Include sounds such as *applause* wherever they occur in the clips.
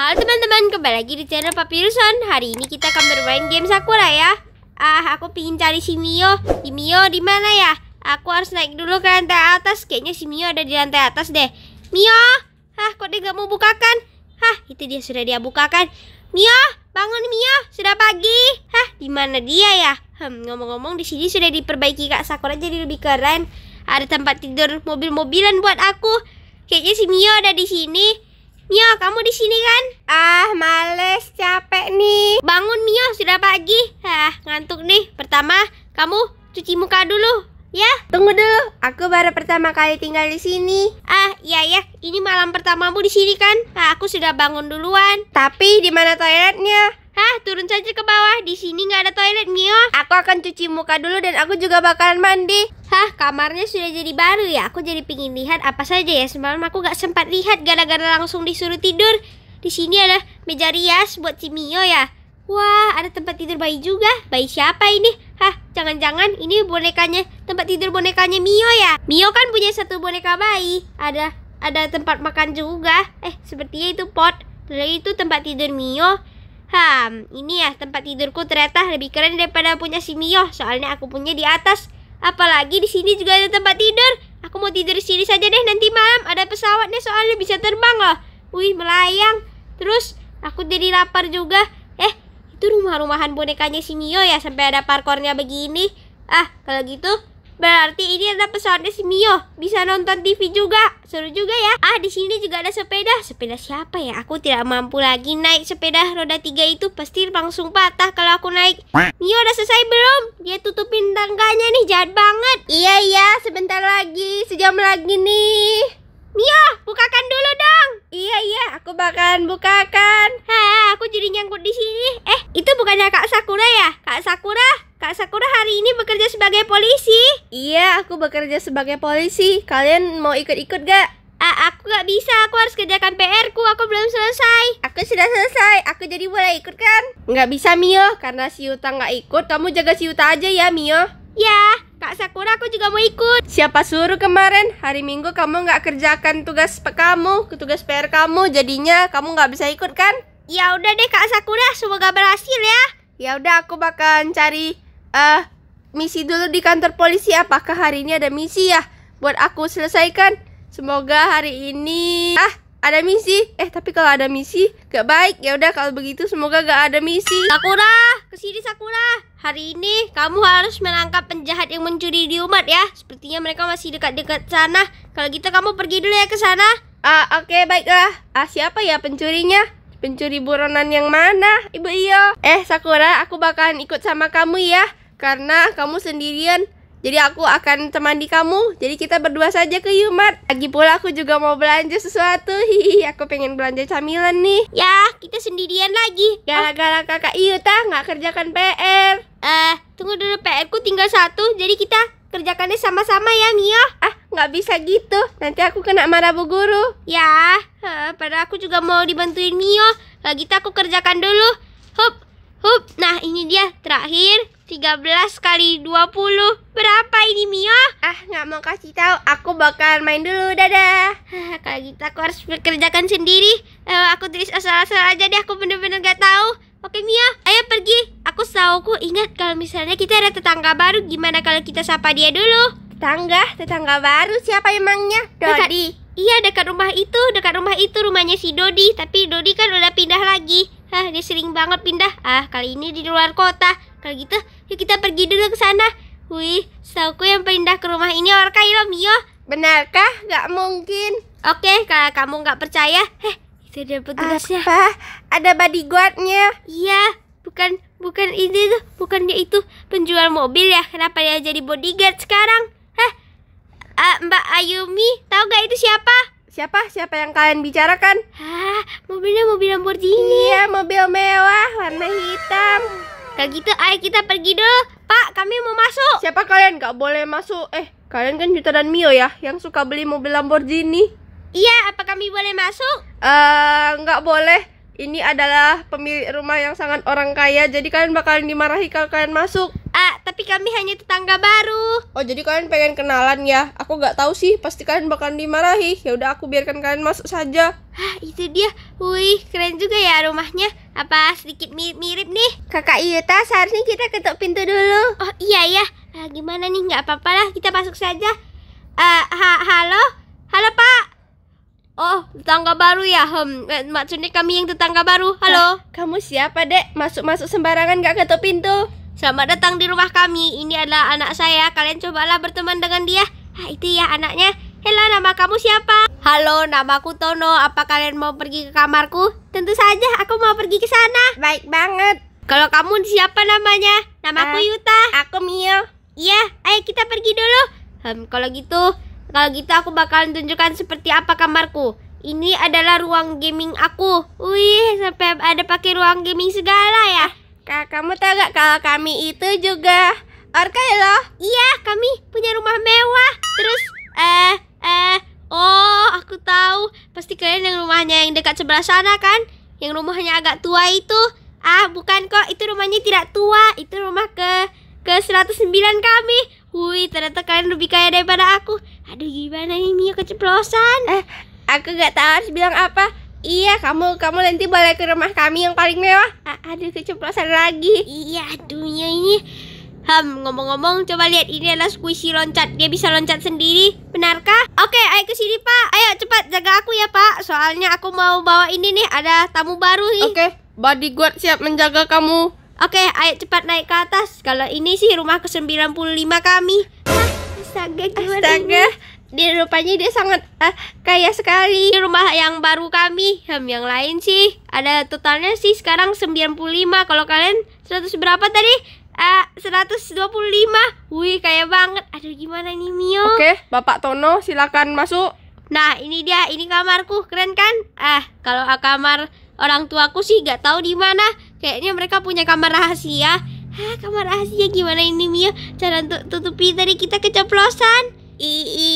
Halo teman-teman, kembali lagi di channel Papirson Hari ini kita akan bermain game Sakura ya Ah, aku pingin cari Simio Simio di mana ya? Aku harus naik dulu ke lantai atas Kayaknya si Mio ada di lantai atas deh Mio! Hah, kok dia gak mau bukakan? Hah, itu dia sudah dia bukakan Mio, bangun Mio, sudah pagi Hah, di mana dia ya? Hmm, ngomong-ngomong di sini sudah diperbaiki Kak Sakura jadi lebih keren Ada tempat tidur mobil-mobilan buat aku Kayaknya si Mio ada di sini Mio, kamu di sini kan? Ah, males, capek nih. Bangun Mio, sudah pagi. Hah, ngantuk nih. Pertama, kamu cuci muka dulu. Ya, tunggu dulu. Aku baru pertama kali tinggal di sini. Ah, iya ya. Ini malam pertamamu di sini kan? Ah, aku sudah bangun duluan. Tapi di mana toiletnya? Hah, turun saja ke bawah. Di sini nggak ada toilet, Mio. Aku akan cuci muka dulu dan aku juga bakalan mandi. Hah, kamarnya sudah jadi baru ya. Aku jadi pingin lihat apa saja ya. Semalam aku nggak sempat lihat gara-gara langsung disuruh tidur. Di sini ada meja rias buat si Mio ya. Wah, ada tempat tidur bayi juga. Bayi siapa ini? Hah, jangan-jangan ini bonekanya, tempat tidur bonekanya Mio ya? Mio kan punya satu boneka bayi. Ada ada tempat makan juga. Eh, sepertinya itu pot. Lalu itu tempat tidur Mio. Ham, ini ya tempat tidurku ternyata lebih keren daripada punya si Mio. Soalnya aku punya di atas. Apalagi di sini juga ada tempat tidur. Aku mau tidur di sini saja deh nanti malam. Ada pesawatnya soalnya bisa terbang loh. Wih, melayang. Terus aku jadi lapar juga. Eh, itu rumah-rumahan bonekanya si Mio ya sampai ada parkornya begini. Ah, kalau gitu Berarti ini ada pesawatnya si Mio. Bisa nonton TV juga. Seru juga ya. Ah, di sini juga ada sepeda. Sepeda siapa ya? Aku tidak mampu lagi naik sepeda roda tiga itu. Pasti langsung patah kalau aku naik. Mio udah selesai belum? Dia tutupin tangganya nih. Jahat banget. Iya, iya. Sebentar lagi. Sejam lagi nih. Mio, bukakan dulu dong. Iya, iya. Aku bakalan bukakan. Ha, aku jadi nyangkut di sini. Eh, itu bukannya Kak Sakura ya? Kak Sakura? Kak Sakura hari ini bekerja sebagai polisi. Iya, aku bekerja sebagai polisi. Kalian mau ikut-ikut gak? Ah, aku gak bisa, aku harus kerjakan PR ku, aku belum selesai Aku sudah selesai, aku jadi boleh ikut kan? Gak bisa Mio, karena si Yuta gak ikut, kamu jaga si Uta aja ya Mio Ya, Kak Sakura aku juga mau ikut Siapa suruh kemarin? Hari Minggu kamu gak kerjakan tugas kamu, tugas PR kamu Jadinya kamu gak bisa ikut kan? Ya udah deh Kak Sakura, semoga berhasil ya Ya udah aku bakal cari Eh, uh, misi dulu di kantor polisi. Apakah hari ini ada misi ya? Buat aku selesaikan. Semoga hari ini ah ada misi. Eh tapi kalau ada misi gak baik. Ya udah kalau begitu semoga gak ada misi. Sakura, kesini Sakura. Hari ini kamu harus menangkap penjahat yang mencuri di umat ya. Sepertinya mereka masih dekat-dekat sana. Kalau gitu kamu pergi dulu ya ke sana. Ah uh, oke okay, baiklah. Ah uh, siapa ya pencurinya? pencuri buronan yang mana, Ibu Iyo? Eh, Sakura, aku bakalan ikut sama kamu ya karena kamu sendirian. Jadi aku akan temani kamu. Jadi kita berdua saja ke Yumat. Lagi pula aku juga mau belanja sesuatu. *laughs* Hihi, aku pengen belanja camilan nih. Ya, kita sendirian lagi. Gara-gara kakak Yuta nggak kerjakan PR. Eh, tunggu dulu PR ku tinggal satu. Jadi kita kerjakannya sama-sama ya, Mio. Ah, nggak bisa gitu. Nanti aku kena marah bu guru. Ya, uh, padahal aku juga mau dibantuin Mio. Lagi tak aku kerjakan dulu. Hup, Hup, nah ini dia terakhir 13 kali 20 Berapa ini Mio? Ah nggak mau kasih tahu. Aku bakal main dulu dadah Kalau gitu aku harus bekerjakan sendiri Eh Aku tulis asal-asal aja deh Aku bener-bener gak tahu Oke Mio, ayo pergi Aku aku ingat kalau misalnya kita ada tetangga baru Gimana kalau kita sapa dia dulu? Tetangga? Tetangga baru siapa emangnya? Dodi Iya dekat rumah itu, dekat rumah itu rumahnya si Dodi Tapi Dodi kan udah pindah lagi Hah, dia sering banget pindah. Ah, kali ini di luar kota. Kalau gitu, yuk kita pergi dulu ke sana. Wih, setauku yang pindah ke rumah ini Orka Ilo Mio. Benarkah? Gak mungkin. Oke, kalau kamu gak percaya, heh, itu dia petugasnya. Apa? Ada bodyguardnya. Iya, bukan bukan ini tuh, bukannya itu penjual mobil ya? Kenapa dia jadi bodyguard sekarang? Hah? Uh, Mbak Ayumi, tahu gak itu siapa? Siapa? Siapa yang kalian bicarakan? Hah, mobilnya mobil Lamborghini. Iya, mobil mewah warna hitam. Kalau gitu, ayo kita pergi dulu. Pak, kami mau masuk. Siapa kalian? Gak boleh masuk. Eh, kalian kan Juta dan Mio ya, yang suka beli mobil Lamborghini. Iya, apa kami boleh masuk? Eh, uh, nggak boleh ini adalah pemilik rumah yang sangat orang kaya jadi kalian bakalan dimarahi kalau kalian masuk ah tapi kami hanya tetangga baru oh jadi kalian pengen kenalan ya aku nggak tahu sih pasti kalian bakalan dimarahi ya udah aku biarkan kalian masuk saja Ah, itu dia. Wih, keren juga ya rumahnya. Apa sedikit mirip-mirip nih? Kakak Yuta, seharusnya kita ketuk pintu dulu. Oh iya ya. ah, gimana nih? Nggak apa-apa lah, kita masuk saja. Uh, ha halo? Halo, Pak. Oh, tetangga baru ya? Hmm, maksudnya kami yang tetangga baru. Halo. kamu siapa, Dek? Masuk-masuk sembarangan gak ketuk pintu. Selamat datang di rumah kami. Ini adalah anak saya. Kalian cobalah berteman dengan dia. Ah, itu ya anaknya. Halo, nama kamu siapa? Halo, namaku Tono. Apa kalian mau pergi ke kamarku? Tentu saja, aku mau pergi ke sana. Baik banget. Kalau kamu siapa namanya? Namaku uh, Yuta. Aku Mio. Iya, ayo kita pergi dulu. Hmm, kalau gitu, kalau gitu aku bakalan tunjukkan seperti apa kamarku. Ini adalah ruang gaming aku. Wih, sampai ada pakai ruang gaming segala ya. Kak, kamu tahu gak kalau kami itu juga orka ya loh? Iya, kami punya rumah mewah. Terus, eh, eh, oh, aku tahu. Pasti kalian yang rumahnya yang dekat sebelah sana kan? Yang rumahnya agak tua itu. Ah, bukan kok, itu rumahnya tidak tua. Itu rumah ke ke 109 kami. Wih, ternyata kalian lebih kaya daripada aku. Aduh, gimana ini Mio keceplosan? Eh, aku gak tahu harus bilang apa. Iya, kamu kamu nanti balik ke rumah kami yang paling mewah. A aduh, keceplosan lagi. Iya, dunia ini. Hmm, ngomong-ngomong, coba lihat ini adalah squishy loncat. Dia bisa loncat sendiri, benarkah? Oke, ayo ke sini, Pak. Ayo cepat jaga aku ya, Pak. Soalnya aku mau bawa ini nih, ada tamu baru nih. Oke, bodyguard siap menjaga kamu. Oke, ayo cepat naik ke atas. Kalau ini sih rumah ke-95 kami. Hah, astaga, gimana astaga. ini? dia rupanya dia sangat uh, kaya sekali rumah yang baru kami hmm, yang lain sih ada totalnya sih sekarang 95 kalau kalian 100 berapa tadi eh, uh, 125 wih kaya banget aduh gimana nih Mio oke Bapak Tono silakan masuk nah ini dia ini kamarku keren kan ah uh, kalau kamar orang tuaku sih gak tahu di mana Kayaknya mereka punya kamar rahasia. Hah, kamar rahasia gimana ini Mia? Cara untuk tutupi dari kita keceplosan. I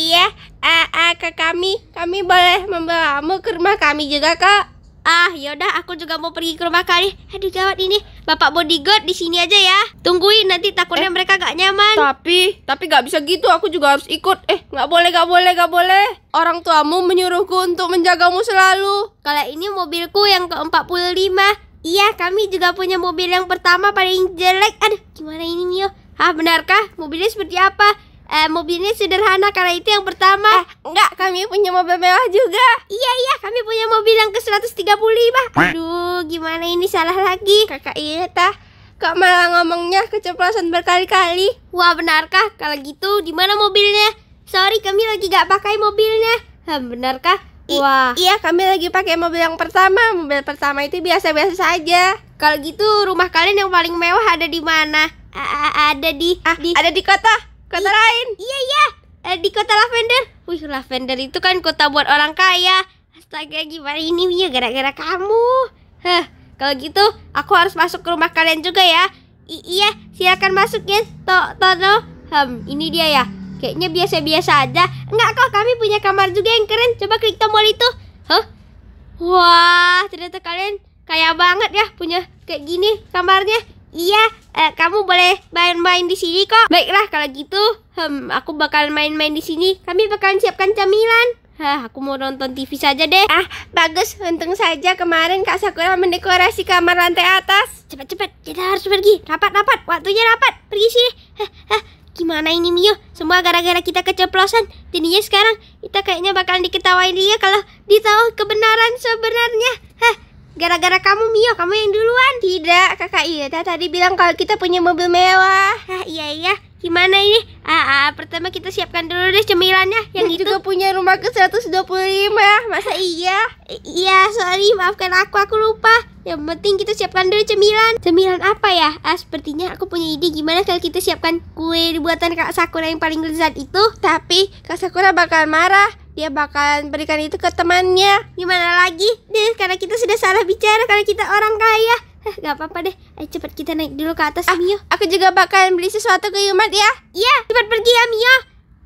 iya, uh, uh, ke kami, kami boleh membawamu ke rumah kami juga kok. Ah, yaudah aku juga mau pergi ke rumah kali. Aduh gawat ini, bapak bodyguard di sini aja ya. Tungguin nanti takutnya eh, mereka gak nyaman. Tapi, tapi gak bisa gitu. Aku juga harus ikut. Eh, gak boleh, gak boleh, gak boleh. Orang tuamu menyuruhku untuk menjagamu selalu. Kalau ini mobilku yang ke 45 Iya, kami juga punya mobil yang pertama paling jelek. Aduh, gimana ini Mio? Hah, benarkah? Mobilnya seperti apa? Eh, mobilnya sederhana karena itu yang pertama. Eh, enggak, kami punya mobil mewah juga. Iya, iya, kami punya mobil yang ke 135. Aduh, gimana ini salah lagi? Kakak Ita, kok malah ngomongnya keceplosan berkali-kali? Wah, benarkah? Kalau gitu, di mana mobilnya? Sorry, kami lagi gak pakai mobilnya. Hah, benarkah? I Wah. Iya, kami lagi pakai mobil yang pertama. Mobil pertama itu biasa-biasa saja. Kalau gitu, rumah kalian yang paling mewah ada di mana? A -a ada di, ah, di ada di kota, kota I lain. Iya, iya. Ada eh, di kota Lavender. Wih, Lavender itu kan kota buat orang kaya. Astaga, gimana ini Ya gara-gara kamu? Hah, kalau gitu aku harus masuk ke rumah kalian juga ya. I iya, silakan masuk ya, Tono. Hmm, ini dia ya. Kayaknya biasa-biasa aja. Enggak kok, kami punya kamar juga yang keren. Coba klik tombol itu. Hah? Wah, ternyata kalian kaya banget ya punya kayak gini kamarnya. Iya, eh, kamu boleh main-main di sini kok. Baiklah, kalau gitu, hmm, aku bakal main-main di sini. Kami bakalan siapkan camilan. Hah, aku mau nonton TV saja deh. Ah, bagus. Untung saja kemarin Kak Sakura mendekorasi kamar lantai atas. Cepat-cepat, kita harus pergi. Rapat-rapat, waktunya rapat. Pergi sini. Hah, hah. Gimana ini Mio? Semua gara-gara kita keceplosan. Tadinya sekarang kita kayaknya bakal diketawain dia kalau ditahu kebenaran sebenarnya. Hah, gara-gara kamu Mio, kamu yang duluan. Tidak, Kakak Ida tadi bilang kalau kita punya mobil mewah. Hah, iya iya. Gimana ini? Ah, ah, pertama kita siapkan dulu deh cemilannya Yang itu juga punya rumah ke 125 Masa iya? I iya, sorry, maafkan aku, aku lupa yang penting kita siapkan dulu cemilan. Cemilan apa ya? Ah, sepertinya aku punya ide gimana kalau kita siapkan kue buatan Kak Sakura yang paling lezat itu. Tapi Kak Sakura bakal marah. Dia bakalan berikan itu ke temannya. Gimana lagi? Deh, karena kita sudah salah bicara karena kita orang kaya. Hah, gak apa-apa deh. Ayo cepat kita naik dulu ke atas, ah, Mio. Aku juga bakalan beli sesuatu ke Yumat ya. Iya, cepat pergi ya, Mio.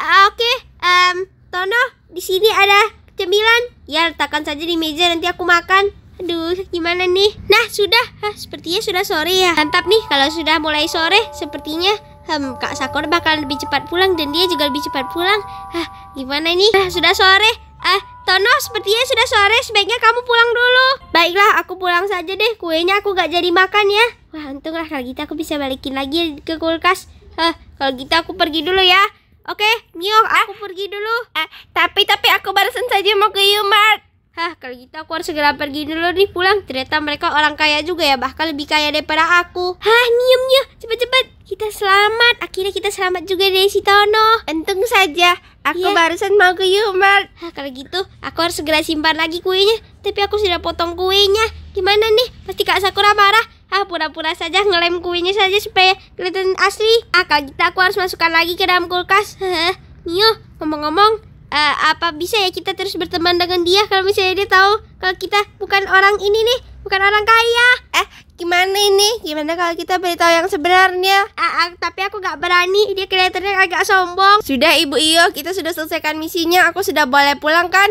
Uh, ah, Oke, okay. um, Tono, di sini ada cemilan. Ya, letakkan saja di meja nanti aku makan. Aduh, gimana nih? Nah, sudah. Hah, sepertinya sudah sore ya. Mantap nih, kalau sudah mulai sore, sepertinya hmm, Kak sakor bakal lebih cepat pulang dan dia juga lebih cepat pulang. Hah, gimana nih? Nah, sudah sore. Ah, Tono, sepertinya sudah sore, sebaiknya kamu pulang dulu. Baiklah, aku pulang saja deh. Kuenya aku gak jadi makan ya. Wah, untunglah kalau gitu aku bisa balikin lagi ke kulkas. Hah, kalau gitu aku pergi dulu ya. Oke, mio aku ah, pergi dulu. eh tapi tapi aku barusan saja mau ke Yumart. Hah, kalau gitu aku harus segera pergi dulu nih pulang. Ternyata mereka orang kaya juga ya, bahkan lebih kaya daripada aku. Hah, nyium nyium, cepet-cepet. Kita selamat, akhirnya kita selamat juga dari si Tono. Untung saja, aku ya. barusan mau ke Yumar. Hah, kalau gitu aku harus segera simpan lagi kuenya. Tapi aku sudah potong kuenya. Gimana nih? Pasti Kak Sakura marah. Ah, pura-pura saja ngelem kuenya saja supaya kelihatan asli. Ah, kalau gitu aku harus masukkan lagi ke dalam kulkas. Hah, Mio, ngomong-ngomong, uh, apa bisa ya kita terus berteman dengan dia kalau misalnya dia tahu kalau kita bukan orang ini nih bukan orang kaya eh gimana ini gimana kalau kita beritahu yang sebenarnya uh, uh, tapi aku gak berani dia kelihatannya agak sombong sudah ibu iyo kita sudah selesaikan misinya aku sudah boleh pulang kan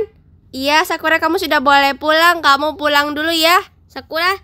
iya sakura kamu sudah boleh pulang kamu pulang dulu ya sakura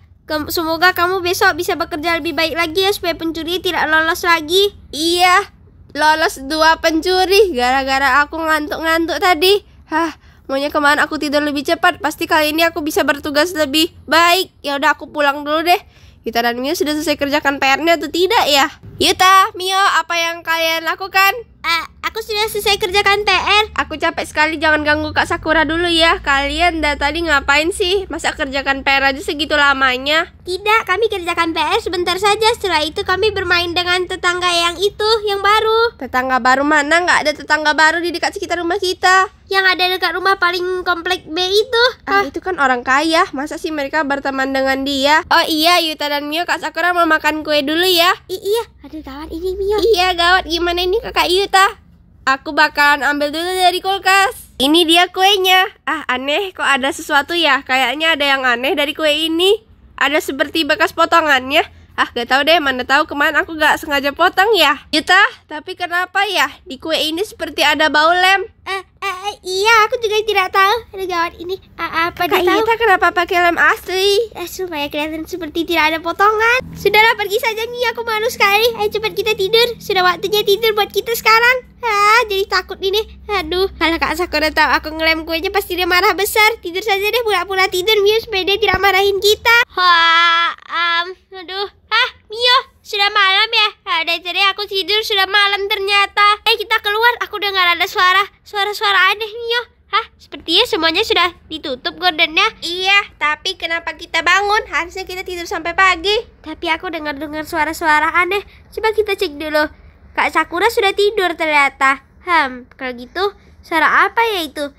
semoga kamu besok bisa bekerja lebih baik lagi ya supaya pencuri tidak lolos lagi iya lolos dua pencuri gara-gara aku ngantuk-ngantuk tadi. Hah, maunya kemana aku tidur lebih cepat. Pasti kali ini aku bisa bertugas lebih baik. Ya udah aku pulang dulu deh. Yuta dan Mio sudah selesai kerjakan PR-nya atau tidak ya? Yuta, Mio, apa yang kalian lakukan? Ah, Aku sudah selesai kerjakan PR. Aku capek sekali, jangan ganggu Kak Sakura dulu ya. Kalian dah tadi ngapain sih? Masa kerjakan PR aja segitu lamanya? Tidak, kami kerjakan PR sebentar saja. Setelah itu kami bermain dengan tetangga yang itu, yang baru. Tetangga baru mana? Nggak ada tetangga baru di dekat sekitar rumah kita. Yang ada dekat rumah paling komplek B itu. Ah, ah. itu kan orang kaya. Masa sih mereka berteman dengan dia? Oh iya, Yuta dan Mio, Kak Sakura mau makan kue dulu ya. I iya, aduh gawat ini Mio. Iya, gawat. Gimana ini kakak Yuta? Aku bakalan ambil dulu dari kulkas. Ini dia kuenya. Ah, aneh kok ada sesuatu ya? Kayaknya ada yang aneh dari kue ini. Ada seperti bekas potongannya. Ah, gak tahu deh, mana tahu kemarin aku gak sengaja potong ya. Juta, tapi kenapa ya? Di kue ini seperti ada bau lem eh, eh, eh, iya aku juga tidak tahu ada gawat ini A eh, apa Kak tahu? Kita kenapa pakai lem asli eh, supaya kelihatan seperti tidak ada potongan sudahlah pergi saja nih, aku malu sekali ayo cepat kita tidur sudah waktunya tidur buat kita sekarang ah jadi takut ini aduh kalau Kak Sakura tahu aku ngelem kuenya pasti dia marah besar tidur saja deh pura-pura tidur Mi supaya tidak marahin kita ha um, aduh hah. Mio, iya, sudah malam ya? Ada eh, tadi aku tidur sudah malam ternyata. Eh, kita keluar. Aku dengar ada suara, suara-suara aneh, Mio. Ya. Hah? Sepertinya semuanya sudah ditutup gordennya. Iya, tapi kenapa kita bangun? Harusnya kita tidur sampai pagi. Tapi aku dengar-dengar suara-suara aneh. Coba kita cek dulu. Kak Sakura sudah tidur ternyata. Hmm, kalau gitu suara apa ya itu?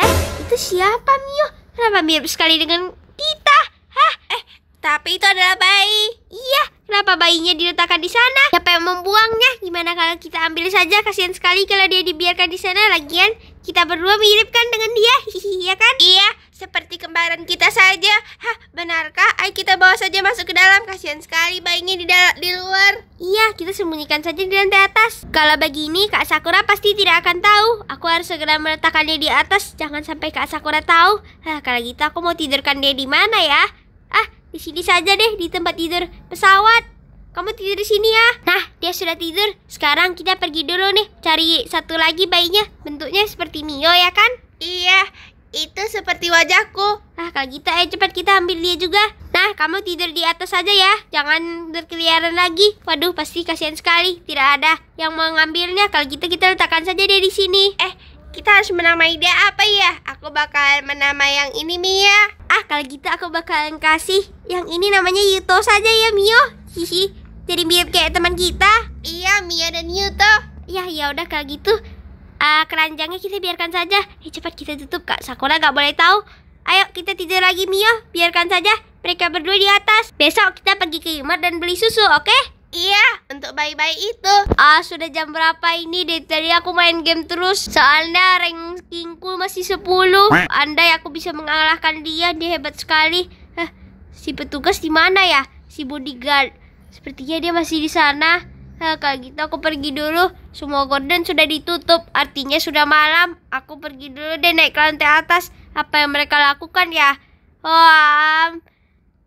Eh, itu siapa Mio? Kenapa mirip sekali dengan kita? Hah? Eh, tapi itu adalah bayi. Iya, kenapa bayinya diletakkan di sana? Siapa yang membuangnya? Gimana kalau kita ambil saja? Kasihan sekali kalau dia dibiarkan di sana. Lagian kita berdua mirip kan dengan dia, *laughs* iya kan? Iya, seperti kembaran kita saja. Hah, benarkah? Ayo kita bawa saja masuk ke dalam. Kasihan sekali bayinya di di luar. Iya, kita sembunyikan saja di lantai atas. Kalau begini, Kak Sakura pasti tidak akan tahu. Aku harus segera meletakkannya di atas. Jangan sampai Kak Sakura tahu. Hah, kalau gitu aku mau tidurkan dia di mana ya? Di sini saja deh di tempat tidur pesawat. Kamu tidur di sini ya. Nah, dia sudah tidur. Sekarang kita pergi dulu nih cari satu lagi bayinya. Bentuknya seperti Mio ya kan? Iya, itu seperti wajahku. Nah, kalau gitu ayo cepat kita ambil dia juga. Nah, kamu tidur di atas saja ya. Jangan berkeliaran lagi. Waduh, pasti kasihan sekali. Tidak ada yang mau ngambilnya. Kalau gitu kita letakkan saja dia di sini. Eh, kita harus menamai dia apa ya? Aku bakal menamai yang ini Mia. Ah, kalau gitu aku bakalan kasih yang ini namanya Yuto saja ya, Mio. Hihi. Jadi mirip kayak teman kita. Iya, Mio dan Yuto. Ya, ya udah kalau gitu uh, keranjangnya kita biarkan saja. Eh, cepat kita tutup, Kak. Sakura nggak boleh tahu. Ayo kita tidur lagi Mio, biarkan saja mereka berdua di atas. Besok kita pergi ke Yumar dan beli susu, oke? Okay? Iya, untuk bayi-bayi itu. Ah, sudah jam berapa ini deh? Tadi aku main game terus. Soalnya rankingku masih 10. Andai aku bisa mengalahkan dia, dia hebat sekali. Hah, si petugas di mana ya? Si bodyguard. Sepertinya dia masih di sana. Hah, kalau gitu aku pergi dulu. Semua gorden sudah ditutup. Artinya sudah malam. Aku pergi dulu deh naik ke lantai atas. Apa yang mereka lakukan ya? Wah, oh, um...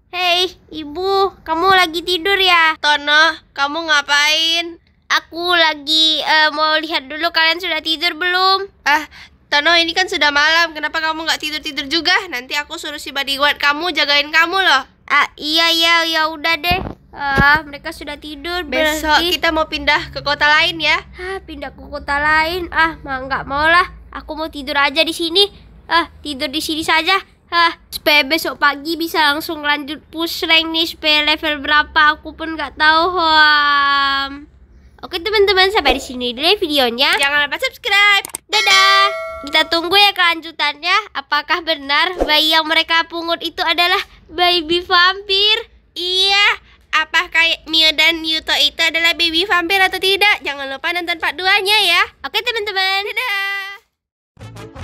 Hei, ibu, kamu lagi tidur ya? Tono, kamu ngapain? Aku lagi uh, mau lihat dulu kalian sudah tidur belum? Ah, Tono ini kan sudah malam, kenapa kamu nggak tidur-tidur juga? Nanti aku suruh si bodyguard kamu jagain kamu loh. Ah, iya iya ya udah deh. Ah, mereka sudah tidur berarti. Besok kita mau pindah ke kota lain ya. Ah, pindah ke kota lain. Ah, mah nggak mau lah. Aku mau tidur aja di sini. Ah, tidur di sini saja. Hah, supaya besok pagi bisa langsung lanjut push rank nih supaya level berapa aku pun nggak tahu. Hoam. Oke teman-teman sampai di sini dulu ya videonya. Jangan lupa subscribe. Dadah. Kita tunggu ya kelanjutannya. Apakah benar bayi yang mereka pungut itu adalah baby vampir? Iya. Apakah Mio dan Yuto itu adalah baby vampir atau tidak? Jangan lupa nonton part 2-nya ya. Oke teman-teman. Dadah.